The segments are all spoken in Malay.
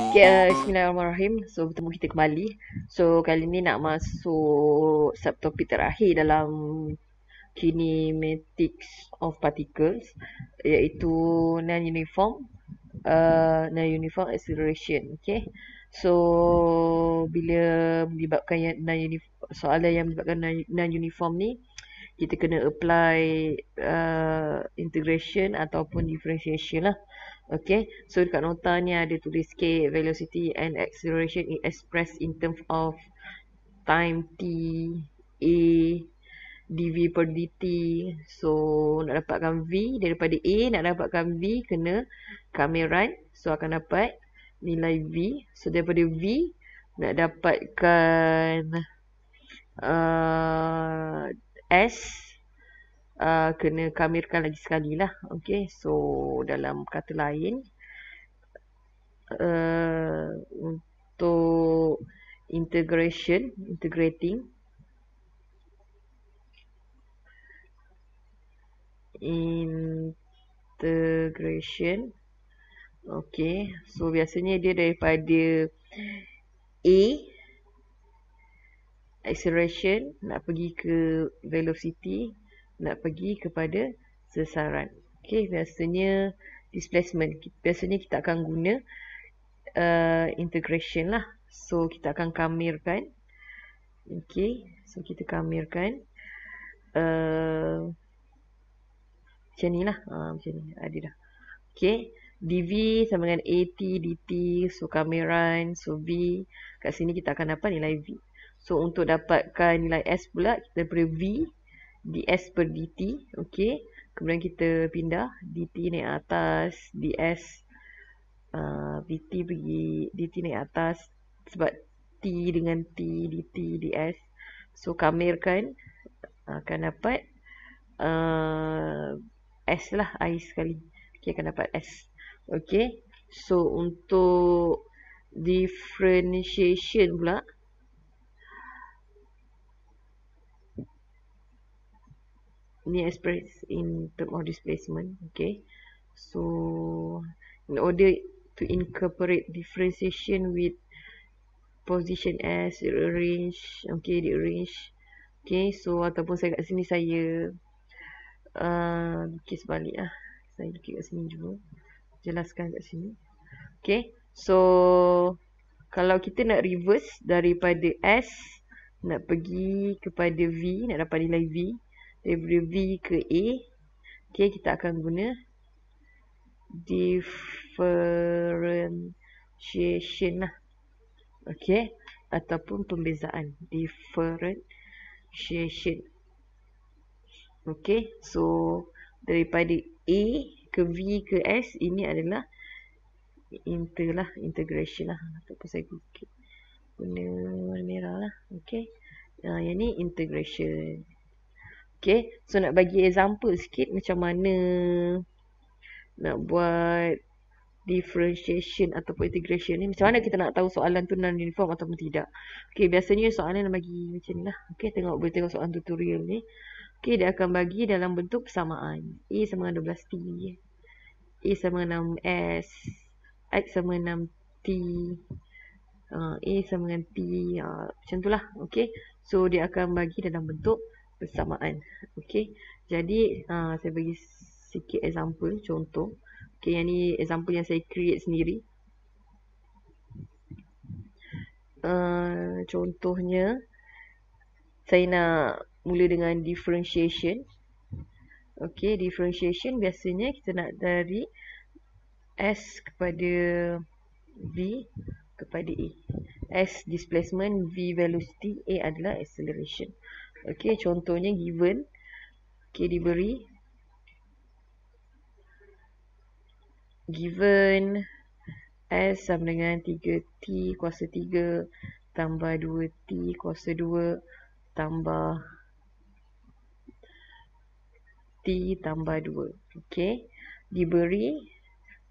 Okay, uh, Bismillahirrahmanirrahim. So, bertemu kita kembali. So, kali ni nak masuk subtopik terakhir dalam kinematics of particles iaitu non-uniform uh, non-uniform acceleration. Okay. So, bila melibatkan non-uniform, soalan yang melibatkan non-uniform ni, kita kena apply uh, integration ataupun differentiation lah. Okay, so dekat nota ni ada tulis k velocity and acceleration expressed in terms of time t a dv per dt. So nak dapatkan v daripada a nak dapatkan v kena kami run. So akan dapat nilai v. So daripada v nak dapatkan uh, S uh, kena kamirkan lagi sekali lah. Okay, so dalam kata lain uh, untuk integration, integrating integration okay, so biasanya dia daripada A acceleration nak pergi ke velocity nak pergi kepada sesaran okey biasanya displacement biasanya kita akan guna uh, integration lah so kita akan kamirkan okey so kita kamirkan uh, macam ni lah uh, macam ni ada dah okey dv sama dengan at dt so kamiran so v kat sini kita akan dapat nilai v So untuk dapatkan nilai S pula kita beri V ds per dt. Okay. Kemudian kita pindah dt naik atas ds. Uh, dt pergi dt naik atas sebab t dengan t dt ds. So kamerkan uh, akan dapat uh, S lah I sekali. Okay akan dapat S. Okay. So untuk differentiation pula. Okay. ni express in term of displacement okay so in order to incorporate differentiation with position s arrange okay the arrange okay so ataupun saya kat sini saya uh, kis balik lah saya lukis kat sini dulu jelaskan kat sini okay so kalau kita nak reverse daripada s nak pergi kepada v nak dapat nilai v daripada V ke A okay, kita akan guna differentiation lah okay. ataupun pembezaan differentiation okay. so daripada A ke V ke S ini adalah inter lah integration lah apa saya guna warna merah lah okay. uh, yang ni integration Okay. So nak bagi example sikit macam mana nak buat differentiation ataupun integration ni. Macam mana kita nak tahu soalan tu non-uniform ataupun tidak. Okay. Biasanya soalan nak bagi macam ni lah. Okay. Tengok, boleh tengok soalan tutorial ni. Okay. Dia akan bagi dalam bentuk persamaan. A sama dengan 12T. A sama dengan 6S. X sama dengan 6T. Uh, ah, A sama dengan T. Uh, macam tu lah. Okay. So dia akan bagi dalam bentuk persamaan. Okey. Jadi uh, saya bagi sikit example contoh. Okey, yang ni example yang saya create sendiri. Uh, contohnya saya nak mula dengan differentiation. Okey, differentiation biasanya kita nak dari S kepada V kepada A. S displacement, V velocity, A adalah acceleration. Okey, contohnya given. Okey, diberi. Given S sama dengan 3T kuasa 3 tambah 2T kuasa 2 tambah T tambah 2. Okey. Diberi.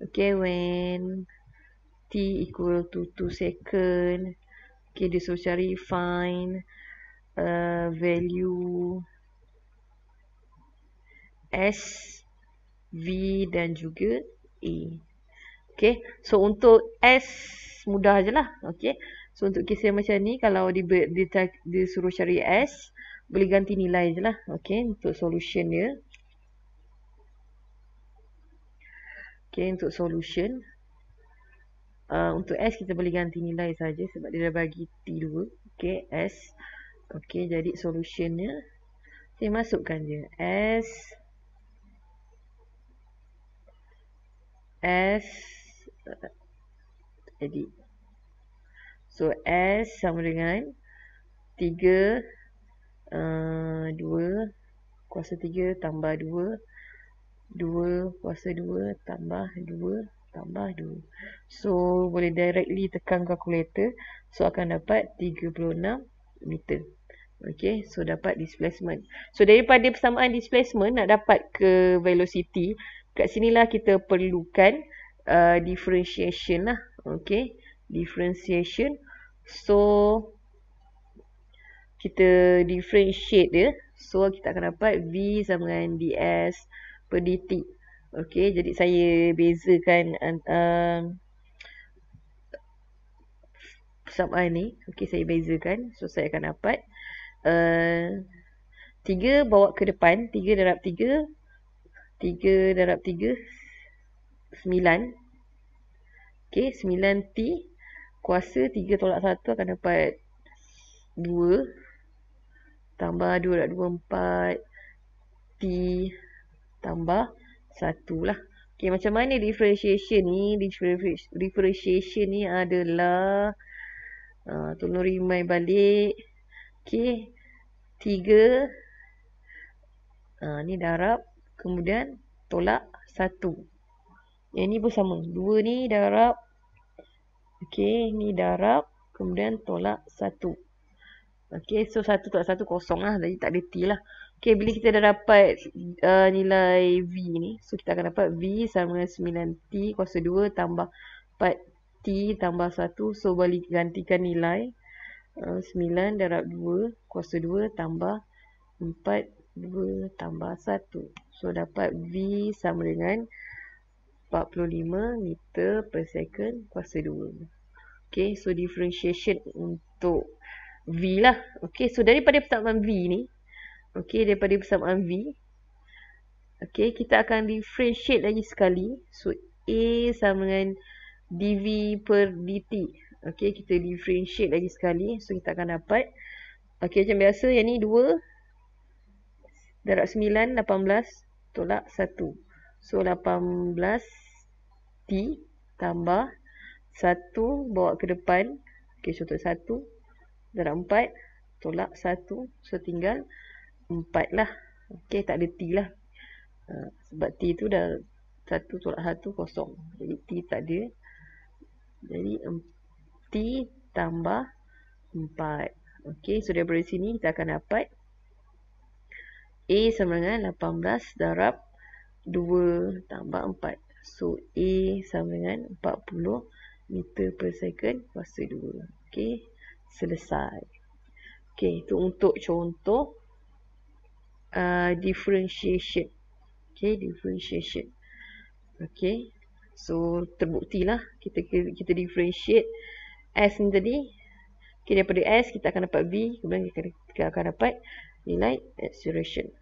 Okey, when T equal to 2 second. Okey, dia suruh cari find Uh, value S, V dan juga A. Okay. So, untuk S mudah je lah. Okay. So, untuk kes yang macam ni, kalau dia, dia, dia suruh cari S, boleh ganti nilai je lah. Okay. Untuk solution dia. Okay. Untuk solution. Uh, untuk S, kita boleh ganti nilai saja sebab dia dah bagi T2. Okay. S. Okey, jadi solutionnya saya masukkan dia S S jadi uh, So S sama dengan 3 uh, 2 kuasa 3 tambah 2 2 kuasa 2 tambah 2 tambah 2. So boleh directly tekan kalkulator. So akan dapat 36 meter. Okay, so dapat displacement. So daripada persamaan displacement nak dapat ke velocity, kat lah kita perlukan uh, differentiation lah. Okay, differentiation. So, kita differentiate dia. So, kita akan dapat V sama dengan DS per DT. Okay, jadi saya bezakan um, persamaan ni. Okay, saya bezakan. So, saya akan dapat Eh, tiga bawa ke depan. Tiga darab tiga. Tiga darab tiga. Sembilan. Okay. Sembilan T. Kuasa tiga tolak satu akan dapat dua. Tambah dua darab dua empat. T. Tambah satu lah. Okay. Macam mana differentiation ni? Differentiation ni adalah... Uh, tolong remind balik. Okay tiga uh, ni darab kemudian tolak satu yang ni pun sama dua ni darab okey ni darab kemudian tolak satu okey so satu tolak satu kosong lah jadi tak ada t lah okey bila kita dah dapat uh, nilai v ni so kita akan dapat v sama 9t kuasa 2 tambah 4t tambah 1 so balik gantikan nilai 9 darab dua kuasa dua tambah empat dua tambah satu. so dapat V sama dengan 45 meter per second kuasa dua. Okay, so differentiation untuk V lah Okay, so daripada persamaan V ni okay daripada persamaan V okay kita akan differentiate lagi sekali so A sama dengan DV per DT ok kita differentiate lagi sekali so kita akan dapat ok macam biasa yang ni 2 darab 9 18 tolak 1 so 18 T tambah 1 bawa ke depan ok contoh 1 darab 4 tolak 1 so tinggal 4 lah ok tak ada T lah uh, sebab T tu dah 1 tolak 1 kosong jadi T tak ada jadi 4 T tambah 4. Okey, so daripada sini kita akan dapat A sama dengan 18 darab 2 tambah 4. So, A sama dengan 40 meter per second kuasa 2. Okey, selesai. Okey, itu untuk contoh uh, differentiation. Okey, differentiation. Okey, so terbuktilah kita kita differentiate S ni tadi Okay daripada S kita akan dapat V Kemudian kita akan dapat nilai acceleration